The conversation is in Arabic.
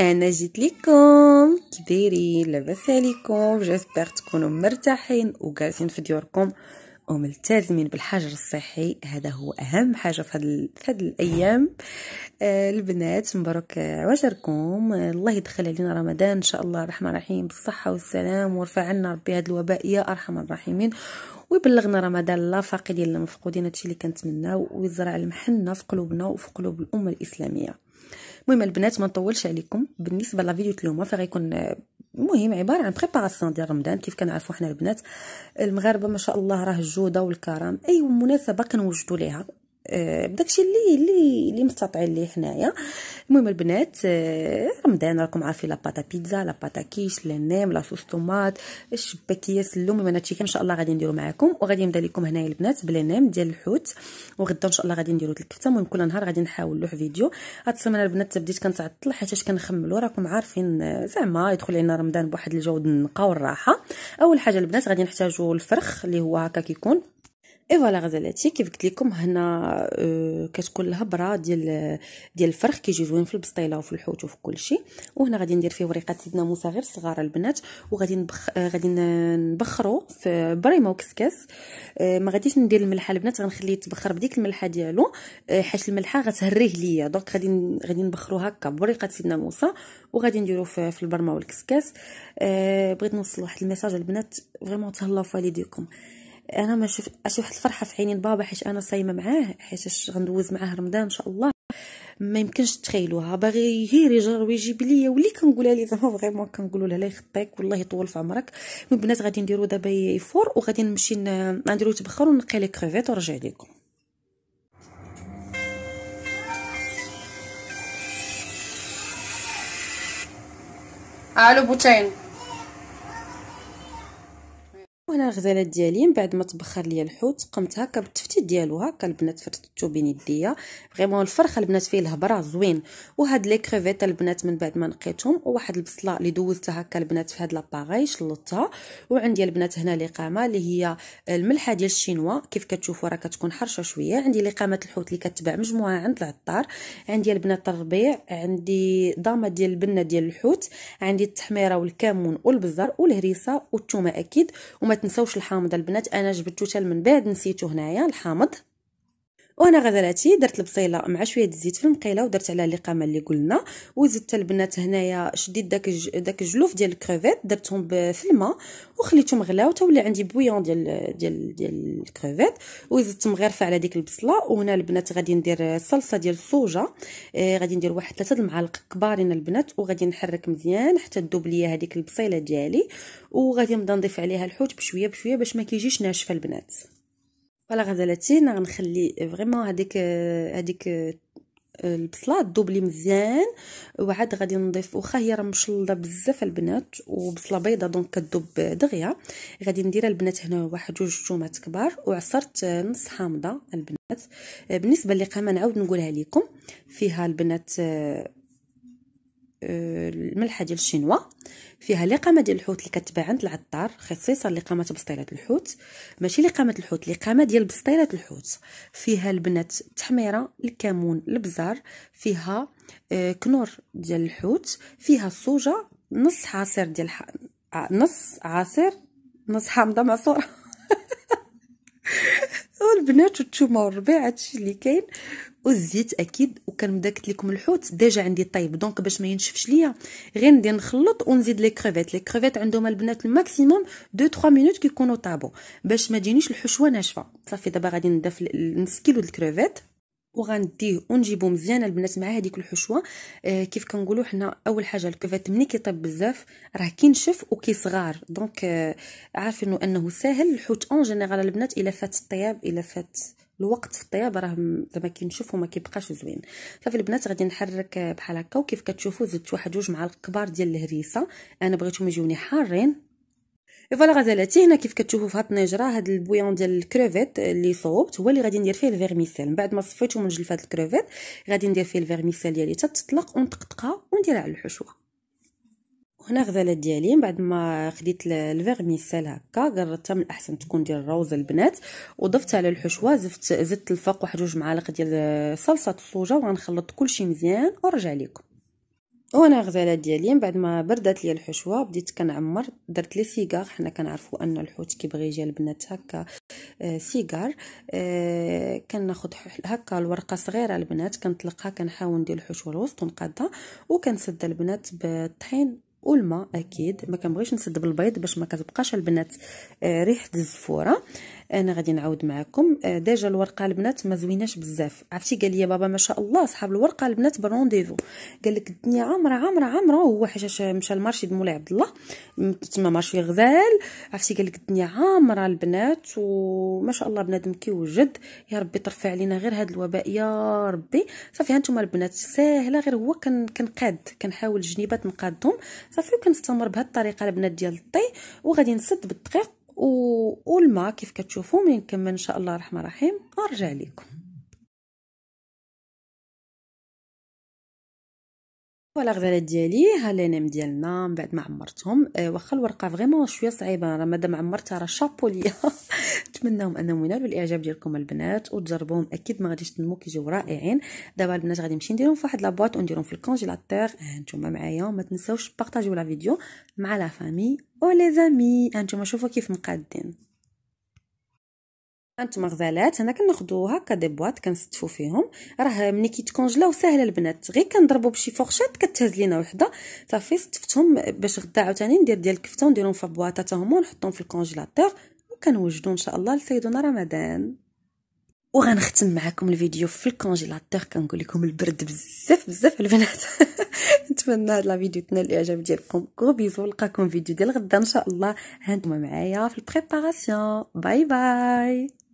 انا جيت لكم كديرين لاباس عليكم جيسبر تكونوا مرتاحين وجالسين في ديوركم وملتزمين بالحجر الصحي هذا هو اهم حاجه في هذه هاد الايام آه، البنات مبروك عواشركم الله يدخل علينا رمضان ان شاء الله الرحمن الرحيم بالصحه والسلام ورفع عنا ربي هذا الوباء يا ارحم الراحمين ويبلغنا رمضان لا فاقدين لا مفقودين هادشي اللي كنتمناو ويزرع المحنه في قلوبنا وفي قلوب الامه الاسلاميه المهم البنات ما نطولش عليكم بالنسبه لا فيديو اليوم فغيكون المهم آه، عباره عن بريباراسيون ديال رمضان كيف كنعرفوا حنا البنات المغاربه ما شاء الله راه الجوده والكرم اي أيوة، مناسبه كنوجدوا ليها بداكشي آه، اللي اللي اللي مستطعين ليه حنايا المهم البنات آه، رمضان راكم عارفين لاباتا بيتزا لاباتا كيش لنام لا صوص طوماط الشباكيه سلو المهم هادشي ان شاء الله غادي نديرو معاكم وغادي نبدا لكم هنايا البنات بلانيم ديال الحوت وغدا ان شاء الله غادي نديرو الكفته المهم كل نهار غادي نحاول نلوح فيديو هاد السمانه البنات بديت كنتعطل حيتاش كنخملو راكم عارفين آه، زعما يدخل علينا رمضان بواحد الجو النقا والراحه اول حاجه البنات غادي نحتاجو الفرخ اللي هو هكا كيكون اي فوالا غزالاتي كيف قلت لكم هنا اه كتكون الهبره ديال ديال الفرخ كيجي زوين في البسطيله وفي الحوت وفي كلشي وهنا غادي ندير فيه وريقات سيدنا موسى غير صغار البنات وغادي نبخ غادي نبخرو في بريمه وكسكاس اه ما غاديش ندير الملحه البنات غنخليه يتبخر بديك الملحه ديالو اه حيت الملحه غتهريه ليا دونك غادي غادي نبخرو هكا بوريقات سيدنا موسى وغادي نديرو في, في البرمه والكسكاس بغيت نوصل واحد الميساج البنات فريمون تهلاو في والديكم انا ما شفت اشوف الفرحه في عينين بابا حيت انا صايمه معاه حيت غندوز معاه رمضان ان شاء الله ما يمكنش تخيلوها باغي يهير يجر ويجيب ليا ولي كنقولها ليه زعما فريمون كنقولوا لها لا يخطيك والله يطول في عمرك البنات غادي نديرو دابا يفور وغادي نمشي نديرو تبخر ونقي لي كريفيت ونرجع لكم الو بوتين وانا الغزالات ديالي من بعد ما تبخر ليا الحوت قمت هكا بالتفتيت ديالو هكا البنات فرتتو بين يديا فريمون الفرخ البنات فيه الهبره زوين وهاد لي كريفيت البنات من بعد ما نقيتهم وواحد البصله اللي دوزتها هكا البنات في هاد لاباغاي شلطتها وعندي البنات هنا لقامه اللي هي الملحه ديال الشينوا كيف كتشوفوا راه كتكون حرشه شويه عندي لقامه الحوت اللي كتباع مجموعه عند العطار عندي البنات الربيع عندي ضامه ديال البنه ديال الحوت عندي التحميره والكمون والبزر والهريسه والثومه اكيد وما تنساوش الحامض البنات انا جبدتو تال من بعد نسيتو هنايا الحامض وانا غزلاتي درت البصيله مع شويه الزيت في المقيله ودرت عليها القامه اللي قلنا وزدت البنات هنايا شديت داك داك الجلوف ديال الكروفيت درتهم في الماء وخليتهم غلاو تولي عندي بويون ديال ديال ديال الكروفيت وزدت مغرفه على ديك البصله وهنا البنات غادي ندير الصلصه ديال الصوجه آه غادي ندير واحد ثلاثه المعالق كبارين البنات وغادي نحرك مزيان حتى تذوب ليا هذيك البصيله ديالي وغادي نبدا نضيف عليها الحوت بشويه بشويه باش ما كيجيش ناشف البنات فوالا غزالتي انا غنخلي فريمون هذيك هذيك البصله دوبلي مزيان وعاد غادي نضيف واخا هي راه مشلضه بزاف البنات وبصله بيضه دونك كدوب دغيا غادي ندير البنات هنا واحد جوج جومات كبار وعصرت نص حامضه البنات بالنسبه للقامه نعاود نقولها لكم فيها البنات الملحه ديال الشينوا فيها لقامه ديال الحوت اللي كتباع عند العطار خصيصا لقامه بسطيله الحوت ماشي لقامه الحوت لقامه ديال بسطيله الحوت فيها البنات التحميره الكمون البزار فيها آه، كنور ديال الحوت فيها الصوجه نص عصير ديال ح... آه، نص عصير نص حامضه معصوره والبنات والثومه والربيع هادشي اللي كاين والزيت اكيد بدا قلت لكم الحوت ديجا عندي طيب دونك باش ما ينشفش ليا غير ندير نخلط ونزيد لي كريفيت لي كريفيت عندهم البنات الماكسيموم 2 3 مينوت كيكونوا طابو باش ما تجينيش الحشوه ناشفه صافي دابا غادي نبدا نسكيلو الكريفيت وغنديه ونجيبو مزيان البنات مع هذيك الحشوه آه كيف كنقولوا حنا اول حاجه الكوفيت ملي كيطيب بزاف راه كينشف وكيصغار دونك آه عارفينو انه ساهل الحوت اون جينيرال البنات الا فات الطياب الا فات الوقت في الطياب راه زعما كينشف وما كيبقاش زوين صافي البنات غادي نحرك آه، بحال هكا وكيف كتشوفوا زدت واحد جوج معالق كبار ديال الهريسه انا بغيتهم يجوني حارين فوالا غزالاتي هنا كيف كتشوفوا في هاد الطنجره هاد البويون ديال الكروفيت اللي صوبت هو اللي غادي ندير فيه الفيرميسيل من بعد ما صفيتو من هاد الكروفيت غادي ندير فيه الفيرميسيل ديالي تتطلق ونطقطقها ونديرها على الحشوه هنا غزالات ديالي من بعد ما خديت الفيرميسيل هكا قررتها من الاحسن تكون ديال الروز البنات وضفت على الحشوه زفت زدت الفوق واحد جوج معالق ديال صلصه الصوجه وغنخلط كلشي مزيان ونرجع لكم وانا غزاله ديالي من بعد ما بردات لي الحشوه بديت كنعمر درت لي سيجار حنا كنعرفوا ان الحوت كيبغي يجي البنات هكا آه سيجار آه، كناخذ هكا الورقه صغيره البنات كنطلقها كنحاول ندير الحشوه الوسط ونقادها وكنسد البنات بالطحين والماء اكيد ما كنبغيش نسد بالبيض باش ما كتبقاش البنات آه، ريحه الزفوره انا غادي نعاود معكم آه، ديجا الورقه البنات ما زويناش بزاف عرفتي قال لي بابا ما شاء الله صحاب الورقه البنات برونديفو قال لك الدنيا عامره عامره عامره هو حشاش مشى لمارشي مولاي عبد الله تما مارشي غزال عرفتي قال لك الدنيا عامره البنات وما شاء الله بنادم كيوجد يا ربي ترفع علينا غير هاد الوباء يا ربي صافي هانتوما البنات ساهله غير هو كنقاد كنحاول جنيبات نقادهم صافي وكنستمر بهاد الطريقه البنات ديال الطي وغادي نسد بالدقيق والماء كيف كتشوفوا من كمل ان شاء الله الرحمن الرحيم ارجع لكم غزالات ديالي ها لينيم ديالنا من بعد ما عمرتهم آه، واخا الورقه فريمون شويه صعيبه راه مادام عمرتها راه شابو ليا نتمناهم انهم ينالوا الاعجاب ديالكم البنات وتجربوهم اكيد ما غاديش تنمو كيجيو رائعين دابا البنات غادي نمشي نديرهم في واحد لابواط ونديرهم في الكونجيلاتور هانتوما معايا وما تنساوش بارطاجيو لا فيديو مع لا فامي او لي زامي هانتوما شوفوا كيف مقادين انت مغزلات هنا كناخذو هكا دي بواط كنستفو فيهم راه ملي كيتكونجلاو ساهله البنات غير كنضربو بشي فورشيط كتهز لينا وحده صافي استفتهم باش غدا عاوتاني ندير ديال الكفته ونديرهم في بواطه هما ونحطهم في الكونجيلاتور وكنوجدو ان شاء الله لسيدنا رمضان وغنختم معكم الفيديو في الكونجيلاتور كنقول لكم البرد بزاف بزاف البنات نتمنى هاد لا فيديو تنال الاعجاب ديالكم كو بيزو نلقاكم فيديو ديال غدا ان شاء الله هانتوما معايا في البريباراسيون باي باي